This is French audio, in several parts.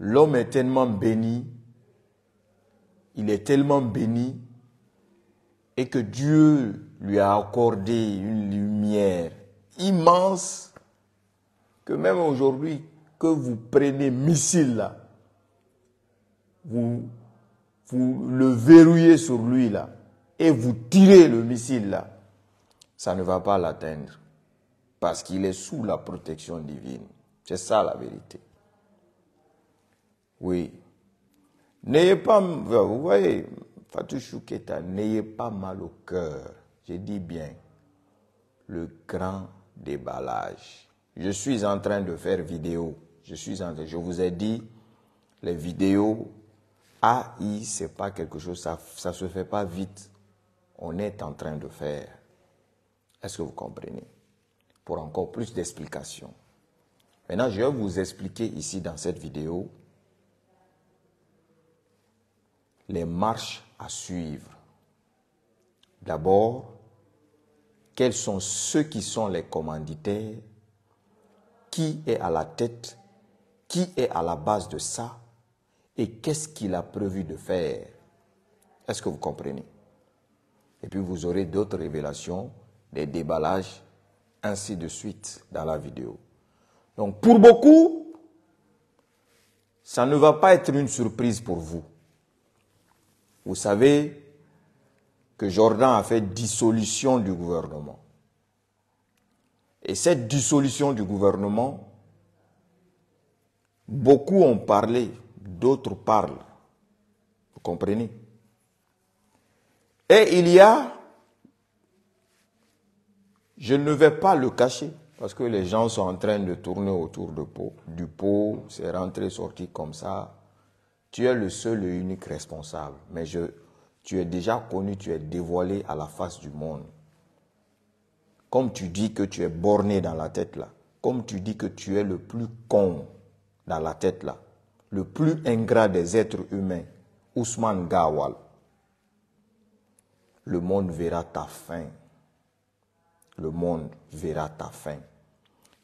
L'homme est tellement béni, il est tellement béni, et que Dieu lui a accordé une lumière immense que même aujourd'hui, que vous prenez missile là, vous, vous le verrouillez sur lui là, et vous tirez le missile là, ça ne va pas l'atteindre parce qu'il est sous la protection divine. C'est ça la vérité. Oui. N'ayez pas, vous voyez, Fatou Chouketa, n'ayez pas mal au cœur. Je dis bien, le grand déballage. Je suis en train de faire vidéo. Je suis en train, je vous ai dit, les vidéos, AI, c'est pas quelque chose, ça, ne se fait pas vite. On est en train de faire. Est-ce que vous comprenez? Pour encore plus d'explications. Maintenant, je vais vous expliquer ici dans cette vidéo les marches à suivre. D'abord, quels sont ceux qui sont les commanditaires, qui est à la tête, qui est à la base de ça, et qu'est-ce qu'il a prévu de faire. Est-ce que vous comprenez Et puis vous aurez d'autres révélations, des déballages, ainsi de suite dans la vidéo. Donc pour beaucoup, ça ne va pas être une surprise pour vous. Vous savez que Jordan a fait dissolution du gouvernement. Et cette dissolution du gouvernement, beaucoup ont parlé, d'autres parlent. Vous comprenez Et il y a, je ne vais pas le cacher, parce que les gens sont en train de tourner autour de pot, du pot, c'est rentré, sorti comme ça. Tu es le seul et unique responsable. Mais je, tu es déjà connu, tu es dévoilé à la face du monde. Comme tu dis que tu es borné dans la tête là, comme tu dis que tu es le plus con dans la tête là, le plus ingrat des êtres humains, Ousmane Gawal, le monde verra ta fin. Le monde verra ta fin.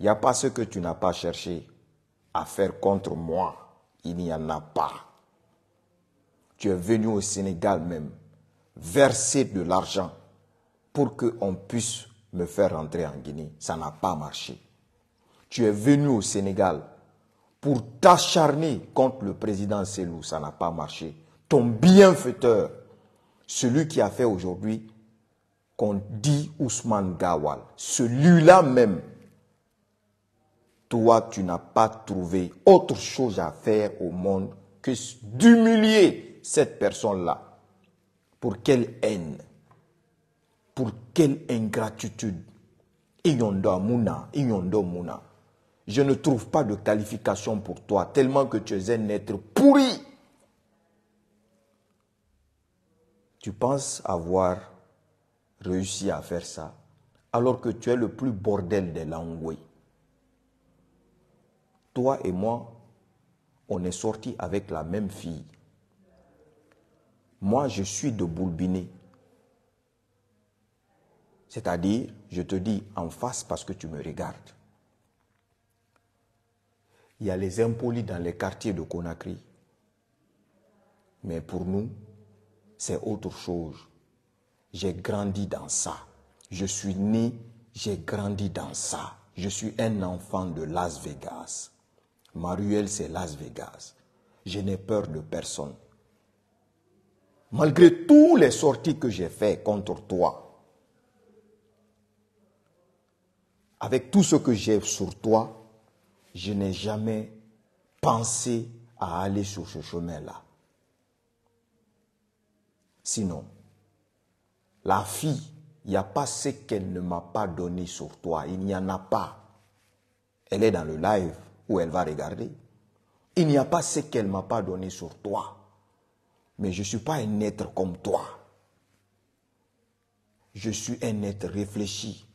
Il n'y a pas ce que tu n'as pas cherché à faire contre moi. Il n'y en a pas. Tu es venu au Sénégal même verser de l'argent pour qu'on puisse me faire rentrer en Guinée. Ça n'a pas marché. Tu es venu au Sénégal pour t'acharner contre le président Selou. Ça n'a pas marché. Ton bienfaiteur, celui qui a fait aujourd'hui qu'on dit Ousmane Gawal, celui-là même toi tu n'as pas trouvé autre chose à faire au monde que d'humilier cette personne-là. Pour quelle haine, pour quelle ingratitude. Je ne trouve pas de qualification pour toi, tellement que tu es un être pourri. Tu penses avoir réussi à faire ça, alors que tu es le plus bordel des langues toi et moi, on est sortis avec la même fille. Moi, je suis de Boulbiné. C'est-à-dire, je te dis en face parce que tu me regardes. Il y a les impolis dans les quartiers de Conakry. Mais pour nous, c'est autre chose. J'ai grandi dans ça. Je suis né, j'ai grandi dans ça. Je suis un enfant de Las Vegas. Ma c'est Las Vegas. Je n'ai peur de personne. Malgré toutes les sorties que j'ai faites contre toi, avec tout ce que j'ai sur toi, je n'ai jamais pensé à aller sur ce chemin-là. Sinon, la fille, il n'y a pas ce qu'elle ne m'a pas donné sur toi. Il n'y en a pas. Elle est dans le live où elle va regarder. Il n'y a pas ce qu'elle m'a pas donné sur toi. Mais je ne suis pas un être comme toi. Je suis un être réfléchi.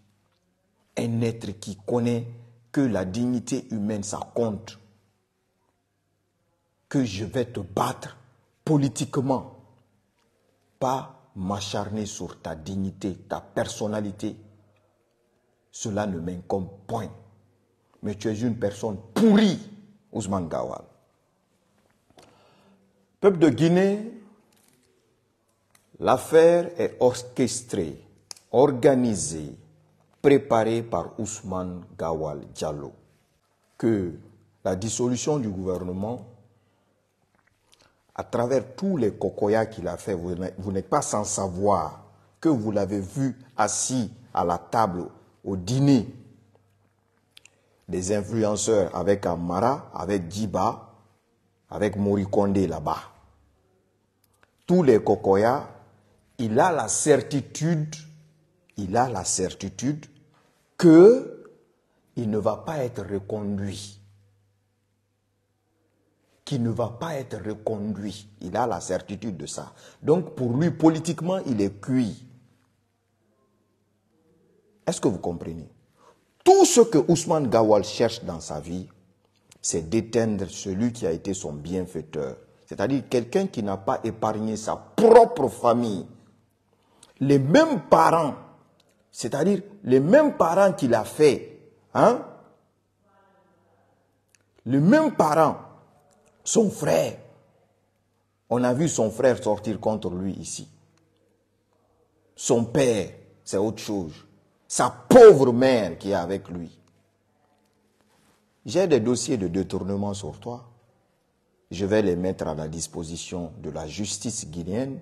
Un être qui connaît que la dignité humaine, ça compte. Que je vais te battre politiquement. Pas m'acharner sur ta dignité, ta personnalité. Cela ne m'incombe point mais tu es une personne pourrie, Ousmane Gawal. Peuple de Guinée, l'affaire est orchestrée, organisée, préparée par Ousmane Gawal Diallo. Que la dissolution du gouvernement, à travers tous les cocoyas qu'il a fait, vous n'êtes pas sans savoir que vous l'avez vu assis à la table au dîner des influenceurs avec Amara, avec Djiba, avec Morikonde là-bas. Tous les Kokoya, il a la certitude, il a la certitude que il ne va pas être reconduit. Qu'il ne va pas être reconduit. Il a la certitude de ça. Donc pour lui, politiquement, il est cuit. Est-ce que vous comprenez tout ce que Ousmane Gawal cherche dans sa vie, c'est d'éteindre celui qui a été son bienfaiteur. C'est-à-dire quelqu'un qui n'a pas épargné sa propre famille. Les mêmes parents, c'est-à-dire les mêmes parents qu'il a fait, hein? Les mêmes parents, son frère. On a vu son frère sortir contre lui ici. Son père, c'est autre chose sa pauvre mère qui est avec lui. J'ai des dossiers de détournement sur toi. Je vais les mettre à la disposition de la justice guinéenne.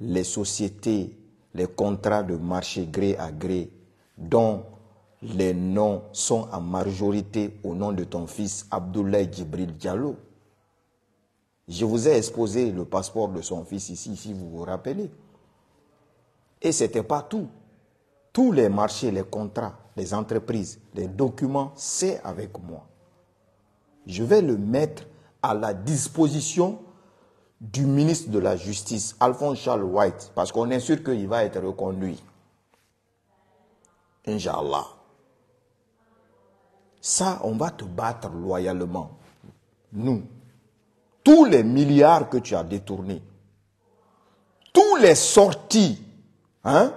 Les sociétés, les contrats de marché gré à gré, dont les noms sont en majorité au nom de ton fils Abdoulaye Djibril Diallo. Je vous ai exposé le passeport de son fils ici, si vous vous rappelez. Et ce n'était pas tout tous les marchés, les contrats, les entreprises, les documents, c'est avec moi. Je vais le mettre à la disposition du ministre de la Justice, Alphonse Charles White, parce qu'on est sûr qu'il va être reconduit. Inch'Allah. Ça, on va te battre loyalement. Nous. Tous les milliards que tu as détournés, tous les sorties, hein,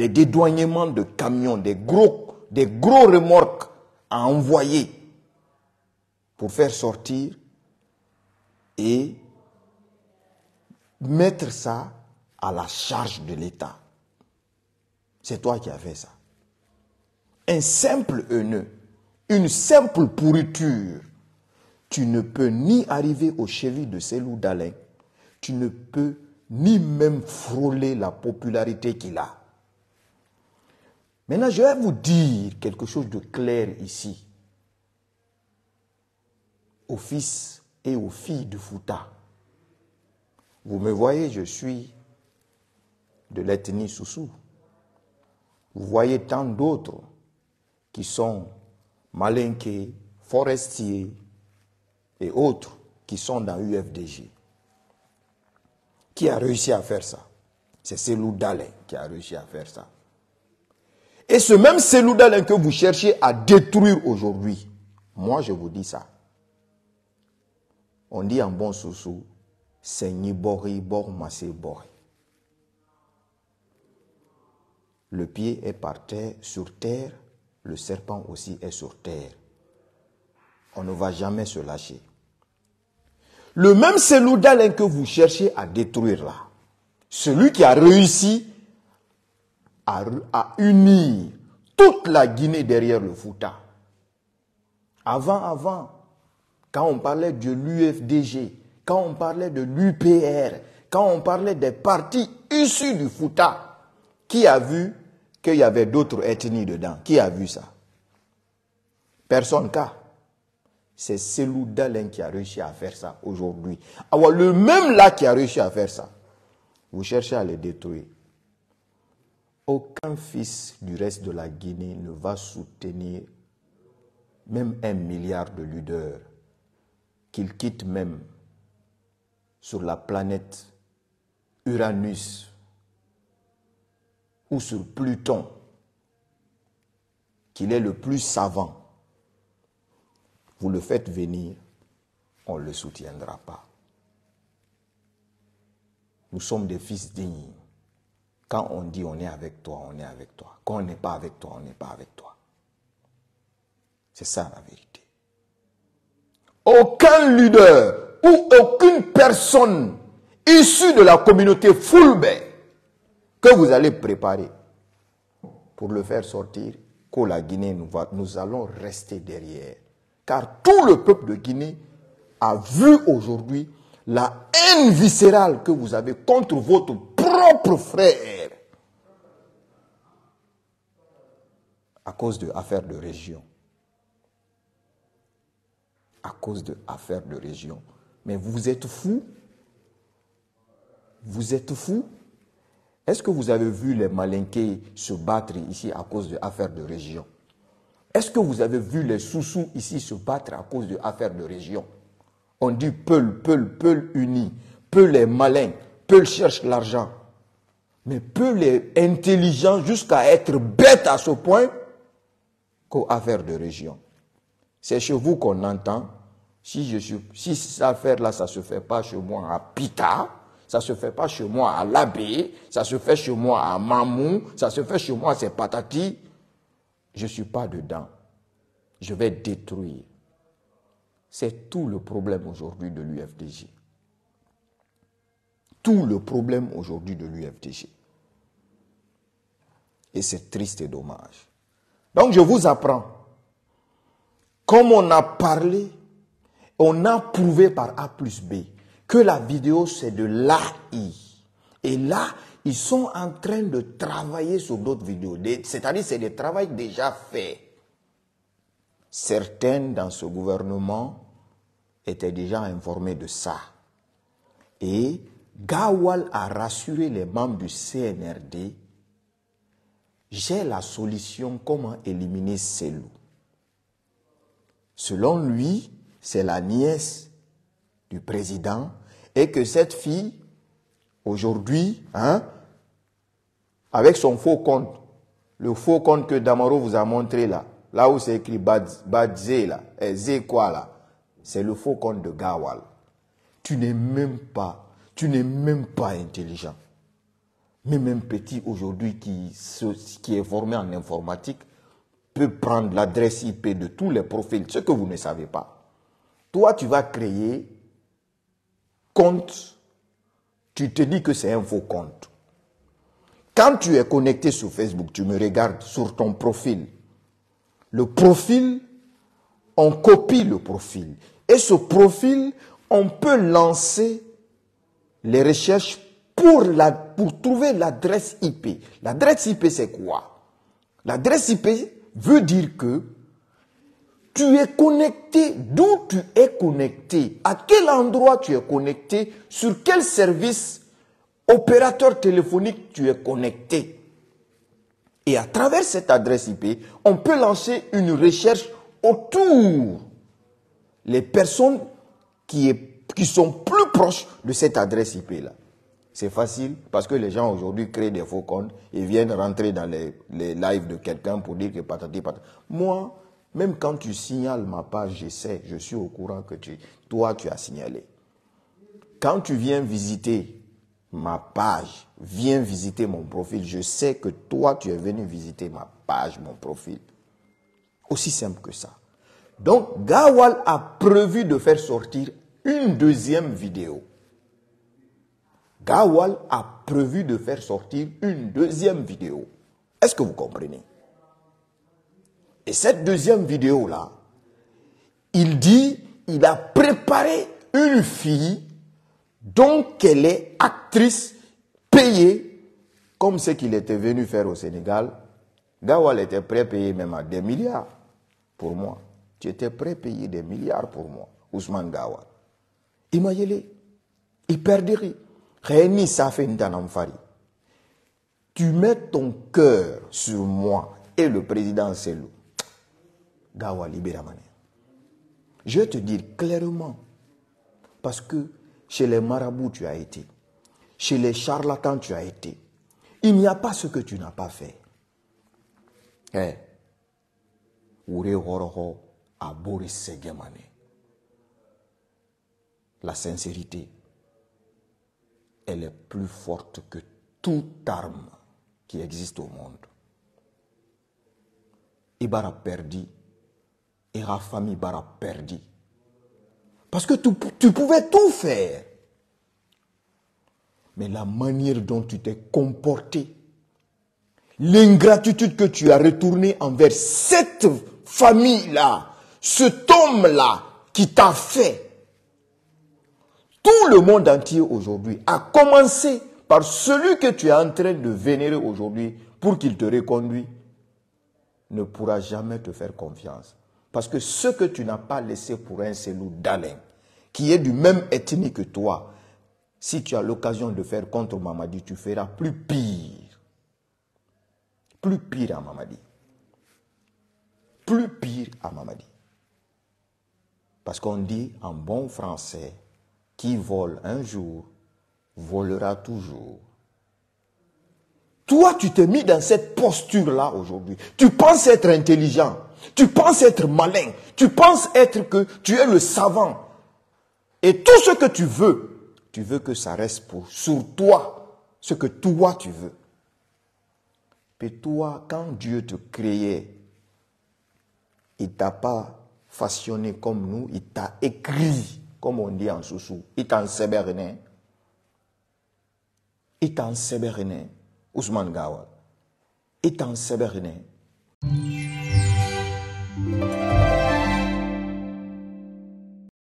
des dédouanements de camions, des gros, des gros remorques à envoyer pour faire sortir et mettre ça à la charge de l'État. C'est toi qui as fait ça. Un simple haineux, une simple pourriture, tu ne peux ni arriver au chevilles de ces loups d'Alain, tu ne peux ni même frôler la popularité qu'il a. Maintenant, je vais vous dire quelque chose de clair ici. Aux fils et aux filles de Fouta. Vous me voyez, je suis de l'ethnie Soussou. Vous voyez tant d'autres qui sont malinqués, forestiers et autres qui sont dans UFDG. Qui a réussi à faire ça C'est Selou Dalé qui a réussi à faire ça. Et ce même Seloudalin que vous cherchez à détruire aujourd'hui, moi je vous dis ça. On dit en bon soussou, Bor Le pied est par terre, sur terre, le serpent aussi est sur terre. On ne va jamais se lâcher. Le même Seloudalin que vous cherchez à détruire là, celui qui a réussi à, unir toute la Guinée derrière le Fouta. Avant, avant, quand on parlait de l'UFDG, quand on parlait de l'UPR, quand on parlait des partis issus du Fouta, qui a vu qu'il y avait d'autres ethnies dedans Qui a vu ça Personne Qu C'est Selou Dalen qui a réussi à faire ça aujourd'hui. Alors, le même là qui a réussi à faire ça, vous cherchez à les détruire. Aucun fils du reste de la Guinée ne va soutenir même un milliard de ludeurs qu'il quitte même sur la planète Uranus ou sur Pluton, qu'il est le plus savant, vous le faites venir, on ne le soutiendra pas. Nous sommes des fils dignes. Quand on dit on est avec toi, on est avec toi. Quand on n'est pas avec toi, on n'est pas avec toi. C'est ça la vérité. Aucun leader ou aucune personne issue de la communauté Fulbe que vous allez préparer pour le faire sortir, qu'au la Guinée nous, va, nous allons rester derrière. Car tout le peuple de Guinée a vu aujourd'hui la haine viscérale que vous avez contre votre propre frère à cause de affaires de région. À cause de affaires de région. Mais vous êtes fou, Vous êtes fou. Est-ce que vous avez vu les malinqués se battre ici à cause de affaires de région Est-ce que vous avez vu les soussous ici se battre à cause de affaires de région On dit Peul, Peul, Peul uni Peul est malin. Peul cherche l'argent. Mais peu les intelligents jusqu'à être bêtes à ce point qu'aux affaires de région. C'est chez vous qu'on entend. Si, je suis, si cette affaire-là, ça ne se fait pas chez moi à Pita, ça ne se fait pas chez moi à l'abbé, ça se fait chez moi à Mamou, ça se fait chez moi à ces patati, je ne suis pas dedans. Je vais détruire. C'est tout le problème aujourd'hui de l'UFDG. Tout le problème aujourd'hui de l'UFDG. Et c'est triste et dommage. Donc je vous apprends, comme on a parlé, on a prouvé par A plus B que la vidéo c'est de l'AI. Et là, ils sont en train de travailler sur d'autres vidéos. C'est-à-dire c'est des travail déjà faits. Certains dans ce gouvernement étaient déjà informés de ça. Et Gawal a rassuré les membres du CNRD j'ai la solution comment éliminer ces loups. Selon lui, c'est la nièce du président et que cette fille, aujourd'hui, hein, avec son faux compte, le faux compte que Damaro vous a montré là, là où c'est écrit Badze là, eh, quoi là, c'est le faux compte de Gawal. Tu n'es même pas, tu n'es même pas intelligent mais même petit aujourd'hui qui, qui est formé en informatique peut prendre l'adresse IP de tous les profils, ce que vous ne savez pas. Toi, tu vas créer compte, tu te dis que c'est un faux compte. Quand tu es connecté sur Facebook, tu me regardes sur ton profil. Le profil, on copie le profil. Et ce profil, on peut lancer les recherches pour, pour trouver l'adresse IP. L'adresse IP, c'est quoi L'adresse IP veut dire que tu es connecté d'où tu es connecté, à quel endroit tu es connecté, sur quel service opérateur téléphonique tu es connecté. Et à travers cette adresse IP, on peut lancer une recherche autour des personnes qui, qui sont plus proches de cette adresse IP-là. C'est facile parce que les gens aujourd'hui créent des faux comptes et viennent rentrer dans les, lives de quelqu'un pour dire que patati patati. Moi, même quand tu signales ma page, je sais, je suis au courant que tu, toi, tu as signalé. Quand tu viens visiter ma page, viens visiter mon profil, je sais que toi, tu es venu visiter ma page, mon profil. Aussi simple que ça. Donc, Gawal a prévu de faire sortir une deuxième vidéo Gawal a prévu de faire sortir une deuxième vidéo. Est-ce que vous comprenez Et cette deuxième vidéo-là, il dit, il a préparé une fille dont elle est actrice payée, comme ce qu'il était venu faire au Sénégal. Gawal était prêt à même à des milliards pour moi. Tu étais prêt à des milliards pour moi, Ousmane Gawal. Imaginez, il perdrait. Tu mets ton cœur sur moi et le président Selou. Gawa Je vais te dire clairement, parce que chez les marabouts tu as été, chez les charlatans tu as été. Il n'y a pas ce que tu n'as pas fait. Eh, la sincérité, elle est plus forte que toute arme qui existe au monde. Ibarra perdit et famille Ibarra perdit. Parce que tu, tu pouvais tout faire. Mais la manière dont tu t'es comporté, l'ingratitude que tu as retournée envers cette famille-là, cet homme-là qui t'a fait tout le monde entier aujourd'hui, à commencer par celui que tu es en train de vénérer aujourd'hui pour qu'il te reconduit, ne pourra jamais te faire confiance. Parce que ce que tu n'as pas laissé pour un nous d'Alain, qui est du même ethnie que toi, si tu as l'occasion de faire contre Mamadi, tu feras plus pire. Plus pire à Mamadi. Plus pire à Mamadi. Parce qu'on dit en bon français, qui vole un jour, volera toujours. Toi, tu t'es mis dans cette posture-là aujourd'hui. Tu penses être intelligent. Tu penses être malin. Tu penses être que tu es le savant. Et tout ce que tu veux, tu veux que ça reste pour, sur toi, ce que toi tu veux. Mais toi, quand Dieu te créait, il t'a pas façonné comme nous, il t'a écrit comme on dit en Soussou, il t'en Itan Seberne, Ousmane Gawal, Itan Seberne.